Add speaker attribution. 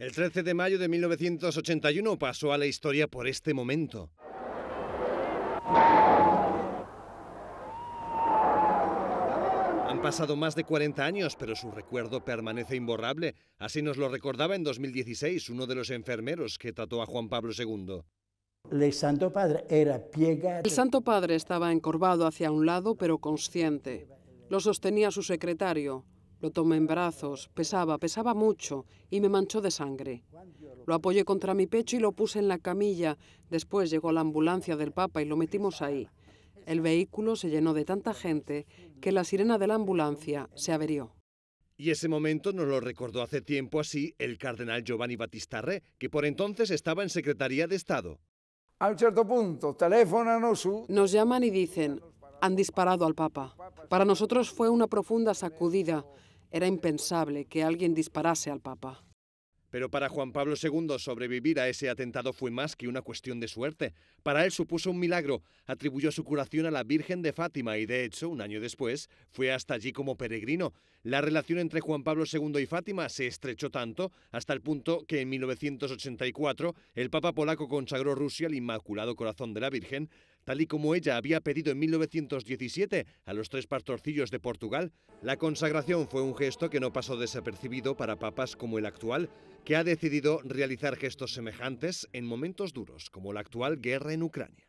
Speaker 1: El 13 de mayo de 1981 pasó a la historia por este momento. Han pasado más de 40 años, pero su recuerdo permanece imborrable. Así nos lo recordaba en 2016 uno de los enfermeros que trató a Juan Pablo II. El Santo Padre
Speaker 2: estaba encorvado hacia un lado, pero consciente. Lo sostenía su secretario, lo tomé en brazos, pesaba, pesaba mucho y me manchó de sangre. Lo apoyé contra mi pecho y lo puse en la camilla. Después llegó la ambulancia del Papa y lo metimos ahí. El vehículo se llenó de tanta gente que la sirena de la ambulancia se averió.
Speaker 1: Y ese momento nos lo recordó hace tiempo así el cardenal Giovanni Battistarre, que por entonces estaba en Secretaría de Estado.
Speaker 2: A un cierto punto, Nos llaman y dicen, han disparado al Papa. Para nosotros fue una profunda sacudida. Era impensable que alguien disparase al Papa.
Speaker 1: Pero para Juan Pablo II sobrevivir a ese atentado fue más que una cuestión de suerte. Para él supuso un milagro. Atribuyó su curación a la Virgen de Fátima y de hecho, un año después, fue hasta allí como peregrino. La relación entre Juan Pablo II y Fátima se estrechó tanto hasta el punto que en 1984 el Papa polaco consagró Rusia al Inmaculado Corazón de la Virgen tal y como ella había pedido en 1917 a los tres pastorcillos de Portugal. La consagración fue un gesto que no pasó desapercibido para papas como el actual, que ha decidido realizar gestos semejantes en momentos duros, como la actual guerra en Ucrania.